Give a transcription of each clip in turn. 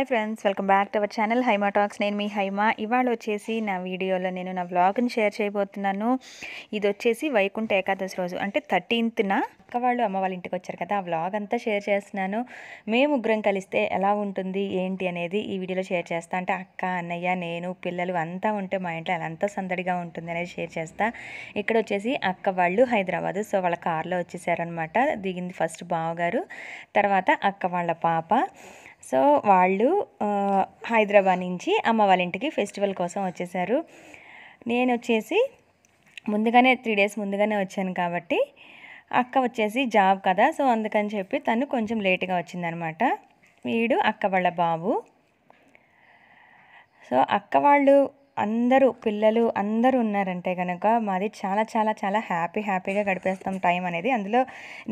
hi friends welcome back to our channel Haima talks నేను మీ హైమా ఇవాళ వచ్చేసి నా వీడియోలో నేను నా వ్లాగ్ని షేర్ చేయబోతున్నాను ఇది వచ్చేసి వైకుంఠ ఏకాదశి రోజు అంటే థర్టీన్త్న అక్క వాళ్ళు అమ్మ వాళ్ళ ఇంటికి వచ్చారు కదా ఆ వ్లాగ్ అంతా షేర్ చేస్తున్నాను మేము ముగ్గురం కలిస్తే ఎలా ఉంటుంది ఏంటి అనేది ఈ వీడియోలో షేర్ చేస్తా అంటే అక్క అన్నయ్య నేను పిల్లలు అంతా ఉంటే మా ఇంట్లో అంతా సందడిగా ఉంటుంది అనేది షేర్ చేస్తా ఇక్కడ వచ్చేసి అక్క వాళ్ళు హైదరాబాద్ సో వాళ్ళ కార్లో వచ్చేసారనమాట దిగింది ఫస్ట్ బావగారు తర్వాత అక్క వాళ్ళ పాప సో వాళ్ళు హైదరాబాద్ నుంచి అమ్మ వాళ్ళ ఇంటికి ఫెస్టివల్ కోసం వచ్చేసారు నేను వచ్చేసి ముందుగానే త్రీ డేస్ ముందుగానే వచ్చాను కాబట్టి అక్క వచ్చేసి జాబ్ కదా సో అందుకని చెప్పి తను కొంచెం లేట్గా వచ్చిందనమాట వీడు అక్క వాళ్ళ బాబు సో అక్క వాళ్ళు అందరూ పిల్లలు అందరూ ఉన్నారంటే కనుక మాది చాలా చాలా చాలా హ్యాపీ హ్యాపీగా గడిపేస్తాం టైం అనేది అందులో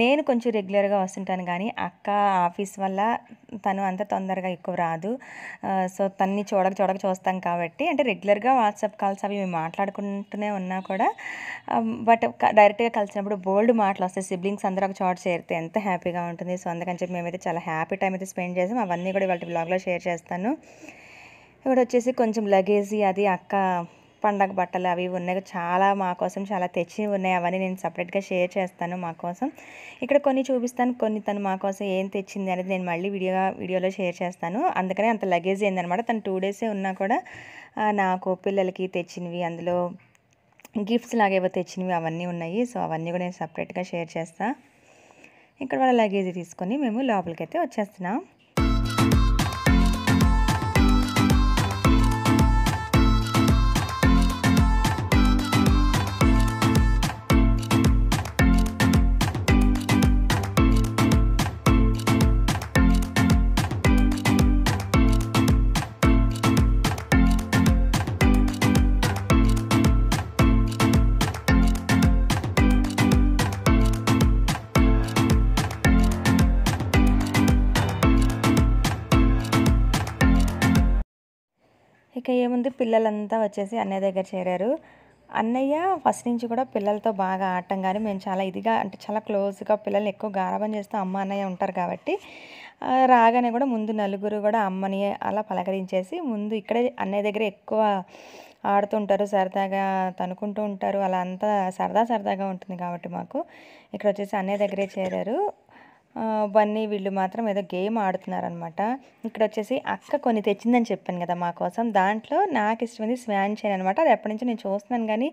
నేను కొంచెం రెగ్యులర్గా వస్తుంటాను కానీ అక్క ఆఫీస్ వల్ల తను అంత తొందరగా ఎక్కువ రాదు సో తన్ని చూడక చూడక చూస్తాం కాబట్టి అంటే రెగ్యులర్గా వాట్సాప్ కాల్స్ అవి మేము మాట్లాడుకుంటూనే ఉన్నా కూడా బట్ డైరెక్ట్గా కలిసినప్పుడు బోల్డ్ మాటలు వస్తాయి సిబ్లింగ్స్ అందరూ ఒక చోట చేరితే ఎంత హ్యాపీగా ఉంటుంది సో అందుకని చెప్పి మేమైతే చాలా హ్యాపీ టైం అయితే స్పెండ్ చేసాం అవన్నీ కూడా వాళ్ళ బ్లాగ్లో షేర్ చేస్తాను ఇక్కడ వచ్చేసి కొంచెం లగేజీ అది అక్క పండగ బట్టలు అవి ఉన్నాయి చాలా మా కోసం చాలా తెచ్చి ఉన్నాయి అవన్నీ నేను సపరేట్గా షేర్ చేస్తాను మా కోసం ఇక్కడ కొన్ని చూపిస్తాను కొన్ని తను మా కోసం ఏం తెచ్చింది అనేది నేను మళ్ళీ వీడియో వీడియోలో షేర్ చేస్తాను అందుకనే అంత లగేజ్ ఏందనమాట తను టూ డేసే ఉన్నా కూడా నాకు పిల్లలకి తెచ్చినవి అందులో గిఫ్ట్స్ లాగేవో తెచ్చినవి అవన్నీ ఉన్నాయి సో అవన్నీ కూడా నేను సపరేట్గా షేర్ చేస్తాను ఇక్కడ వాళ్ళ లగేజీ తీసుకొని మేము లోపలికైతే వచ్చేస్తున్నాం ఏముంది పిల్లలంతా వచ్చేసి అన్నయ్య దగ్గర చేరారు అన్నయ్య ఫస్ట్ నుంచి కూడా పిల్లలతో బాగా ఆడటం కానీ మేము చాలా ఇదిగా అంటే చాలా క్లోజ్గా పిల్లలు ఎక్కువ గారాబం చేస్తూ అమ్మ అన్నయ్య ఉంటారు కాబట్టి రాగానే కూడా ముందు నలుగురు కూడా అమ్మని అలా పలకరించేసి ముందు ఇక్కడే అన్నయ్య దగ్గర ఎక్కువ ఆడుతూ ఉంటారు సరదాగా తనుకుంటూ ఉంటారు అలా అంతా సరదా సరదాగా ఉంటుంది కాబట్టి మాకు ఇక్కడ వచ్చేసి అన్నయ్య దగ్గరే చేరారు బన్నీ వీళ్ళు మాత్రం ఏదో గేమ్ ఆడుతున్నారనమాట ఇక్కడ వచ్చేసి అక్క కొన్ని తెచ్చిందని చెప్పాను కదా మా కోసం దాంట్లో నాకు ఇష్టమైంది స్వాన్ చైన్ అనమాట అది ఎప్పటి నుంచో నేను చూస్తున్నాను కానీ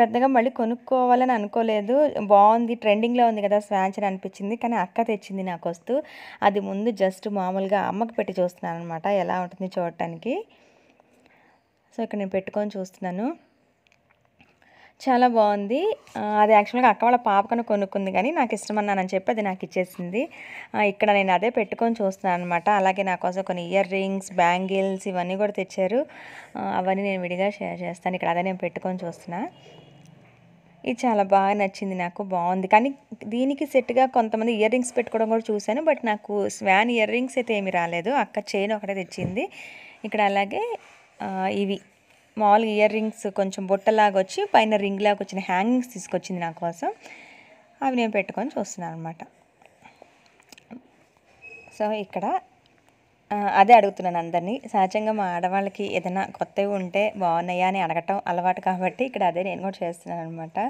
పెద్దగా మళ్ళీ కొనుక్కోవాలని అనుకోలేదు బాగుంది ట్రెండింగ్లో ఉంది కదా స్వాన్ చైన్ అనిపించింది కానీ అక్క తెచ్చింది నాకు వస్తూ అది ముందు జస్ట్ మామూలుగా అమ్మకు పెట్టి చూస్తున్నాను అనమాట ఎలా ఉంటుంది చూడటానికి సో ఇక్కడ నేను పెట్టుకొని చూస్తున్నాను చాలా బాగుంది అది యాక్చువల్గా అక్క వాళ్ళ పాపకను కొనుక్కుంది కానీ నాకు ఇష్టం అన్నానని చెప్పి అది నాకు ఇచ్చేసింది ఇక్కడ నేను అదే పెట్టుకొని చూస్తున్నాను అనమాట అలాగే నా కోసం కొన్ని ఇయర్ రింగ్స్ బ్యాంగిల్స్ ఇవన్నీ కూడా తెచ్చారు అవన్నీ నేను విడిగా షేర్ చేస్తాను ఇక్కడ అదే నేను పెట్టుకొని చూస్తున్నా ఇది చాలా బాగా నచ్చింది నాకు బాగుంది కానీ దీనికి సెట్గా కొంతమంది ఇయర్ రింగ్స్ పెట్టుకోవడం కూడా చూశాను బట్ నాకు స్వాన్ ఇయర్ రింగ్స్ అయితే ఏమీ రాలేదు అక్క చైన్ ఒకటే తెచ్చింది ఇక్కడ అలాగే ఇవి మామూలుగా ఇయర్ రింగ్స్ కొంచెం బుట్టలాగా వచ్చి పైన రింగ్ లాగా వచ్చిన హ్యాంగింగ్స్ తీసుకొచ్చింది నా కోసం అవి నేను పెట్టుకొని చూస్తున్నాను అనమాట సో ఇక్కడ అదే అడుగుతున్నాను అందరినీ సహజంగా మా ఆడవాళ్ళకి ఏదైనా కొత్తవి ఉంటే బాగున్నాయా అని అడగటం అలవాటు కాబట్టి ఇక్కడ అదే నేను కూడా చేస్తున్నాను అనమాట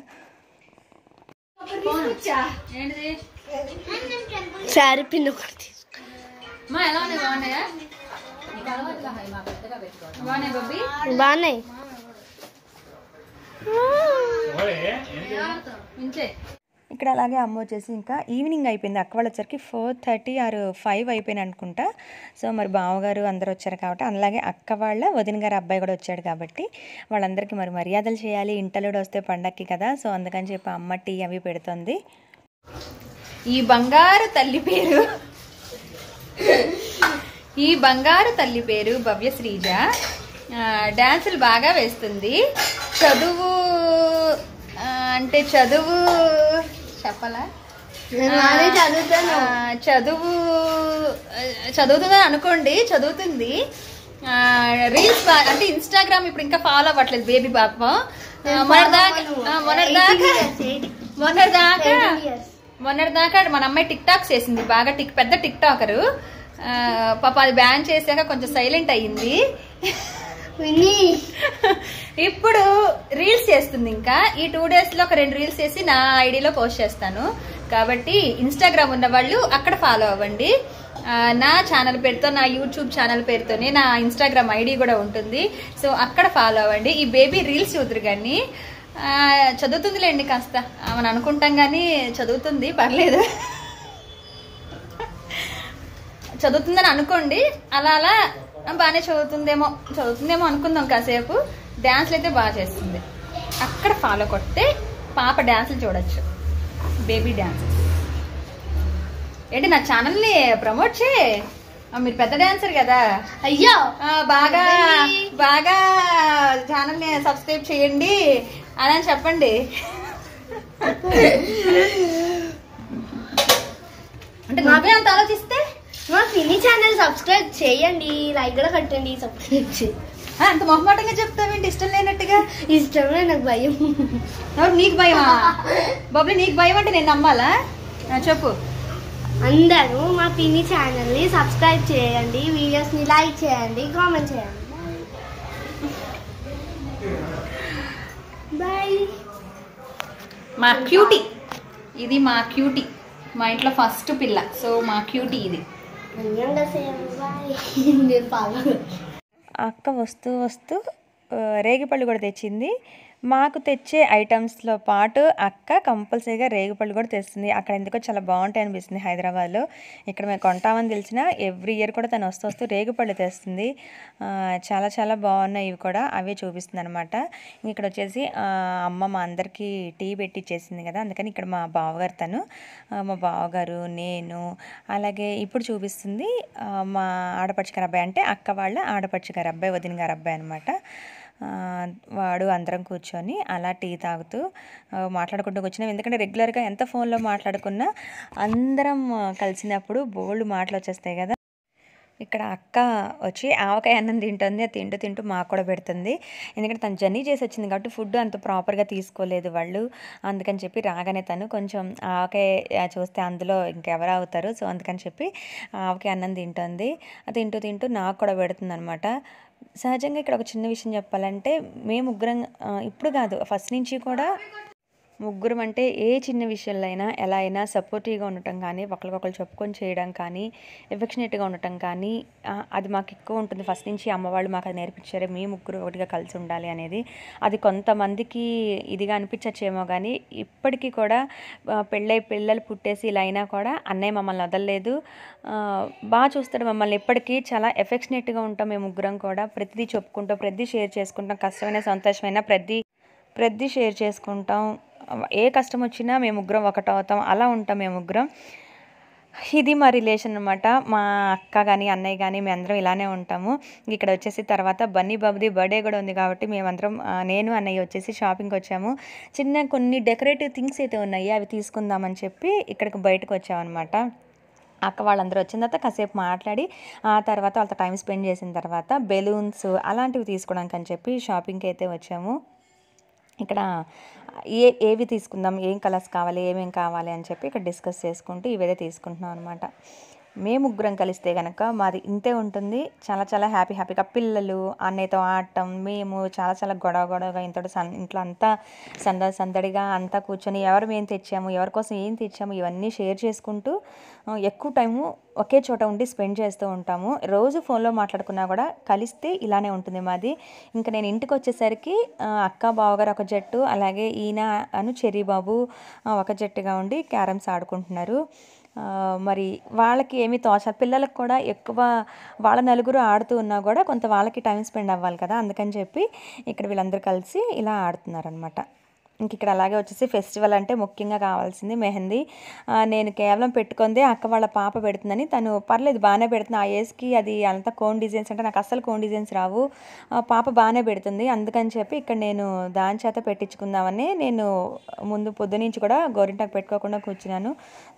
శారీ పిన్ను ఒకటి ఇక్కడ అలాగే అమ్మ వచ్చేసి ఇంకా ఈవినింగ్ అయిపోయింది అక్క వాళ్ళు వచ్చరికి ఫోర్ థర్టీ ఆర్ ఫైవ్ అయిపోయింది అనుకుంటా సో మరి బావగారు అందరు వచ్చారు కాబట్టి అలాగే అక్క వాళ్ళ వదిన గారు అబ్బాయి కూడా వచ్చాడు కాబట్టి వాళ్ళందరికీ మరి మర్యాదలు చేయాలి ఇంటలోడు వస్తే పండక్కి కదా సో అందుకని చెప్పి అమ్మ టీ అవి పెడుతుంది ఈ బంగారు తల్లి పేరు ఈ బంగారు తల్లి పేరు భవ్య శ్రీజ డ్యాన్సులు బాగా వేస్తుంది చదువు అంటే చదువు చెప్పలా చదువు చదువుతుందని అనుకోండి చదువుతుంది రీల్స్ అంటే ఇన్స్టాగ్రామ్ ఇప్పుడు ఇంకా ఫాలో అవ్వట్లేదు బేబీ పాపం మొన్నటిదాకా మొన్నటిదాకా మొన్నటిదాకా మన అమ్మాయి టిక్ టాక్స్ వేసింది బాగా టిక్ పెద్ద టిక్ టాకరు పాప అది బ్యాన్ చేశాక కొంచెం సైలెంట్ అయ్యింది ఇప్పుడు రీల్స్ చేస్తుంది ఇంకా ఈ టూ డేస్లో ఒక రెండు రీల్స్ చేసి నా ఐడిలో పోస్ట్ చేస్తాను కాబట్టి ఇన్స్టాగ్రామ్ ఉన్న వాళ్ళు అక్కడ ఫాలో అవ్వండి నా ఛానల్ పేరుతో నా యూట్యూబ్ ఛానల్ పేరుతోనే నా ఇన్స్టాగ్రామ్ ఐడి కూడా ఉంటుంది సో అక్కడ ఫాలో అవ్వండి ఈ బేబీ రీల్స్ చూద్దరు కానీ చదువుతుందిలేండి కాస్త మనం అనుకుంటాం కానీ చదువుతుంది పర్లేదు చదువుతుందని అనుకోండి అలా అలా బాగానే చదువుతుందేమో చదువుతుందేమో అనుకుందాం కాసేపు డ్యాన్స్లు అయితే బాగా చేస్తుంది అక్కడ ఫాలో కొట్టే పాప డ్యాన్సులు చూడొచ్చు బేబీ డ్యాన్స్ ఏంటి నా ఛానల్ని ప్రమోట్ చే మీరు పెద్ద డాన్సర్ కదా అయ్యో బాగా బాగా ఛానల్ని సబ్స్క్రైబ్ చేయండి అలా చెప్పండి అంటే నువ్వే అంత ఆలోచిస్తే మా సినీ ఛానల్ సబ్స్క్రైబ్ చేయండి లైక్ కూడా కట్టండి సబ్స్క్రైబ్ చేయండి అంత మొహమాటంగా చెప్తావేంటి ఇష్టం లేనట్టుగా ఇష్టం నాకు భయం ఎవరు నీకు భయం బాబు నీకు భయం అంటే నేను నమ్మాలా చెప్పు అందరూ మా పిన్ని ఛానల్ని సబ్స్క్రైబ్ చేయండి వీడియోస్ని లైక్ చేయండి కామెంట్ చేయండి బాయ్ మా క్యూటీ ఇది మా క్యూటీ మా ఇంట్లో ఫస్ట్ పిల్ల సో మా క్యూటీ ఇది అక్క వస్తూ వస్తూ రేగిపళ్ళు కూడా తెచ్చింది మాకు తెచ్చే ఐటమ్స్లో పాటు అక్క కంపల్సరీగా రేగుపళ్ళు కూడా తెస్తుంది అక్కడ ఎందుకో చాలా బాగుంటాయి అనిపిస్తుంది హైదరాబాద్లో ఇక్కడ మేము కొంటామని తెలిసిన ఎవ్రీ ఇయర్ కూడా తను వస్తూ వస్తూ రేగుపళ్ళు తెస్తుంది చాలా చాలా బాగున్నాయి ఇవి కూడా అవే చూపిస్తుంది అనమాట ఇక్కడ వచ్చేసి అమ్మ మా అందరికీ టీ పెట్టిచ్చేసింది కదా అందుకని ఇక్కడ మా బావగారు తను మా బావగారు నేను అలాగే ఇప్పుడు చూపిస్తుంది మా ఆడపడిచి గారు అబ్బాయి అంటే అక్క వాళ్ళ ఆడపడిచి గారు అబ్బాయి వదిన గారు అబ్బాయి అనమాట వాడు అందరం కూర్చొని అలా టీ తాగుతూ మాట్లాడుకుంటూ కూర్చున్నాం ఎందుకంటే రెగ్యులర్గా ఎంత ఫోన్లో మాట్లాడుకున్నా అందరం కలిసినప్పుడు బోల్డ్ మాటలు వచ్చేస్తాయి కదా ఇక్కడ అక్క వచ్చి ఆవకాయ అన్నం తింటుంది అది తింటూ తింటూ మాకు కూడా పెడుతుంది ఎందుకంటే తను జర్నీ చేసి వచ్చింది కాబట్టి ఫుడ్ అంత ప్రాపర్గా తీసుకోలేదు వాళ్ళు అందుకని చెప్పి రాగానే తను కొంచెం ఆవకాయ చూస్తే అందులో ఇంకెవరు అవుతారు సో అందుకని చెప్పి ఆవకాయ అన్నం తింటుంది తింటూ తింటూ నాకు కూడా పెడుతుంది అనమాట సహజంగా ఇక్కడ ఒక చిన్న విషయం చెప్పాలంటే మేము ఉగ్రంగా ఇప్పుడు కాదు ఫస్ట్ నుంచి కూడా ముగ్గురం అంటే ఏ చిన్న విషయంలో అయినా ఎలా అయినా సపోర్టివ్గా ఉండటం కానీ ఒకరికొకరు చెప్పుకొని చేయడం కానీ ఎఫెక్షనేట్గా ఉండటం కానీ అది మాకు ఎక్కువ ఉంటుంది ఫస్ట్ నుంచి అమ్మవాళ్ళు మాకు అది నేర్పించారు మీ ముగ్గురు ఒకటిగా కలిసి ఉండాలి అనేది అది కొంతమందికి ఇదిగా అనిపించచ్చేమో కానీ ఇప్పటికీ కూడా పెళ్ళై పిల్లలు పుట్టేసి ఇలా అయినా కూడా అన్నయ్య మమ్మల్ని వదలలేదు బాగా చూస్తాడు మమ్మల్ని ఎప్పటికీ చాలా ఎఫెక్షనేట్గా ఉంటాం మేము ముగ్గురం కూడా ప్రతిదీ చెప్పుకుంటాం ప్రతిదీ షేర్ చేసుకుంటాం కష్టమైన సంతోషమైన ప్రతి ప్రతి షేర్ చేసుకుంటాం ఏ కష్టం వచ్చినా మేము ముగ్గురం ఒకటవుతాం అలా ఉంటాం మేము ముగ్గురం ఇది మా రిలేషన్ అనమాట మా అక్క కానీ అన్నయ్య కానీ మేమందరం ఇలానే ఉంటాము ఇక్కడ వచ్చేసి తర్వాత బన్నీ బాబుది బర్త్డే కూడా ఉంది కాబట్టి మేమందరం నేను అన్నయ్య వచ్చేసి షాపింగ్కి వచ్చాము చిన్న కొన్ని డెకరేటివ్ థింగ్స్ అయితే ఉన్నాయి అవి తీసుకుందామని చెప్పి ఇక్కడికి బయటకు వచ్చామన్నమాట అక్క వాళ్ళందరూ వచ్చిన తర్వాత కాసేపు మాట్లాడి ఆ తర్వాత వాళ్ళతో టైం స్పెండ్ చేసిన తర్వాత బెలూన్స్ అలాంటివి తీసుకోవడానికి అని చెప్పి షాపింగ్కి అయితే వచ్చాము ఇక్కడ ఏ ఏవి తీసుకుందాం ఏం కలర్స్ కావాలి ఏమేం కావాలి అని చెప్పి ఇక్కడ డిస్కస్ చేసుకుంటూ ఇవైతే తీసుకుంటున్నాం అనమాట మేము ముగ్గురం కలిస్తే కనుక మాది ఇంతే ఉంటుంది చాలా చాలా హ్యాపీ హ్యాపీగా పిల్లలు అన్నయ్యతో ఆడటం మేము చాలా చాలా గొడవ గొడవగా ఇంతటి సన్ ఇంట్లో అంతా సంద సందడిగా అంతా కూర్చొని ఎవరు ఏం తెచ్చాము ఎవరి కోసం ఏం తెచ్చాము ఇవన్నీ షేర్ చేసుకుంటూ ఎక్కువ టైము ఒకే చోట ఉండి స్పెండ్ చేస్తూ ఉంటాము రోజు ఫోన్లో మాట్లాడుకున్నా కూడా కలిస్తే ఇలానే ఉంటుంది మాది ఇంకా నేను ఇంటికి వచ్చేసరికి అక్క బావగారు ఒక జట్టు అలాగే ఈయన అను చెరీబాబు బాబు ఒక జట్టుగా ఉండి క్యారమ్స్ ఆడుకుంటున్నారు మరి వాళ్ళకి ఏమీ తోచ పిల్లలకు కూడా ఎక్కువ వాళ్ళ నలుగురు ఆడుతూ ఉన్నా కూడా కొంత వాళ్ళకి టైం స్పెండ్ అవ్వాలి కదా అందుకని చెప్పి ఇక్కడ వీళ్ళందరూ కలిసి ఇలా ఆడుతున్నారనమాట ఇంక ఇక్కడ అలాగే వచ్చేసి ఫెస్టివల్ అంటే ముఖ్యంగా కావాల్సింది మెహందీ నేను కేవలం పెట్టుకుంది అక్క వాళ్ళ పాప పెడుతుందని తను పర్లేదు బాగానే పెడుతుంది ఆ ఏజ్కి అది అంత కోన్ డిజైన్స్ అంటే నాకు అస్సలు కోన్ డిజైన్స్ రావు పాప బాగానే పెడుతుంది అందుకని చెప్పి ఇక్కడ నేను దాని చేత పెట్టించుకుందామని నేను ముందు పొద్దు నుంచి కూడా గోరింటాకు పెట్టుకోకుండా కూర్చున్నాను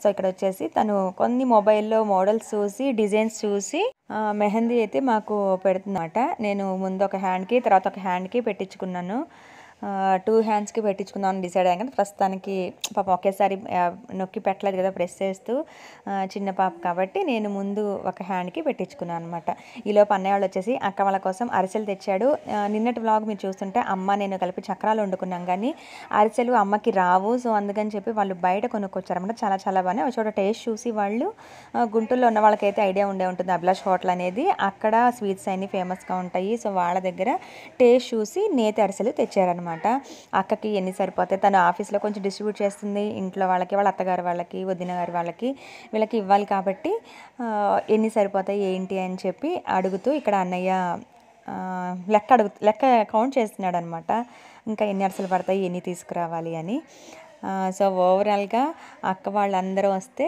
సో ఇక్కడ వచ్చేసి తను కొన్ని మొబైల్లో మోడల్స్ చూసి డిజైన్స్ చూసి మెహందీ అయితే మాకు పెడుతుందన్నమాట నేను ముందు ఒక హ్యాండ్కి తర్వాత ఒక హ్యాండ్కి పెట్టించుకున్నాను టూ హ్యాండ్స్కి పెట్టించుకుందాం అని డిసైడ్ అయ్యాం కదా ప్రస్తుతానికి పాపం ఒకేసారి నొక్కి పెట్టలేదు కదా ప్రెస్ చేస్తూ చిన్న పాప కాబట్టి నేను ముందు ఒక హ్యాండ్కి పెట్టించుకున్నాను అనమాట ఈలోపు అన్నయ్య వాళ్ళు వచ్చేసి అక్క వాళ్ళ కోసం అరిసెలు తెచ్చాడు నిన్నటి వ్లాగ్ మీరు చూస్తుంటే అమ్మ నేను కలిపి చక్రాలు వండుకున్నాం కానీ అరిసెలు అమ్మకి రావు సో అందుకని చెప్పి వాళ్ళు బయట కొనుక్కొచ్చారనమాట చాలా చాలా బాగానే ఒక చోట టేస్ట్ చూసి వాళ్ళు గుంటూరులో ఉన్న వాళ్ళకైతే ఐడియా ఉండే ఉంటుంది అభిలాష్ హోటల్ అనేది అక్కడ స్వీట్స్ అన్నీ ఫేమస్గా ఉంటాయి సో వాళ్ళ దగ్గర టేస్ట్ చూసి నేతి అరిసెలు తెచ్చారనమాట అనమాట అక్కకి ఎన్ని సరిపోతాయి తను ఆఫీస్లో కొంచెం డిస్ట్రిబ్యూట్ చేస్తుంది ఇంట్లో వాళ్ళకి వాళ్ళ అత్తగారు వాళ్ళకి వదిన గారి వాళ్ళకి వీళ్ళకి ఇవ్వాలి కాబట్టి ఎన్ని సరిపోతాయి ఏంటి అని చెప్పి అడుగుతూ ఇక్కడ అన్నయ్య లెక్క అడుగు లెక్క కౌంట్ చేస్తున్నాడు అనమాట ఇంకా ఎన్ని అరసలు పడతాయి ఎన్ని తీసుకురావాలి అని సో ఓవరాల్గా అక్క వాళ్ళందరూ వస్తే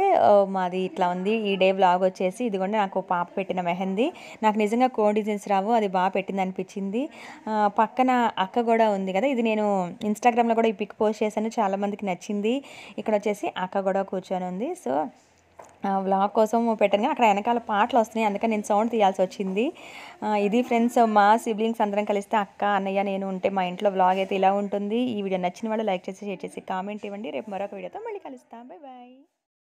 మాది ఇట్లా ఉంది ఈ డే బ్లాగ్ వచ్చేసి కూడా నాకు పాప పెట్టిన మెహందీ నాకు నిజంగా కో డిజైన్స్ రావు అది బాగా పెట్టింది అనిపించింది పక్కన అక్క కూడా ఉంది కదా ఇది నేను ఇన్స్టాగ్రామ్లో కూడా ఈ పిక్ పోస్ట్ చేశాను చాలామందికి నచ్చింది ఇక్కడ వచ్చేసి అక్క కూడా కూర్చొని ఉంది సో వ్లాగ్ కోసం పెట్టాను కానీ అక్కడ వెనకాల పాటలు వస్తున్నాయి అందుకని నేను సౌండ్ తీయాల్సి వచ్చింది ఇది ఫ్రెండ్స్ మా సిబ్లింగ్స్ అందరం కలిస్తే అక్క అన్నయ్య నేను ఉంటే మా ఇంట్లో వ్లాగ్ అయితే ఇలా ఉంటుంది ఈ వీడియో నచ్చిన వాళ్ళు లైక్ చేసి షేర్ చేసి కామెంట్ ఇవ్వండి రేపు మరొక వీడియోతో మళ్ళీ కలుస్తాం బాయ్ బాయ్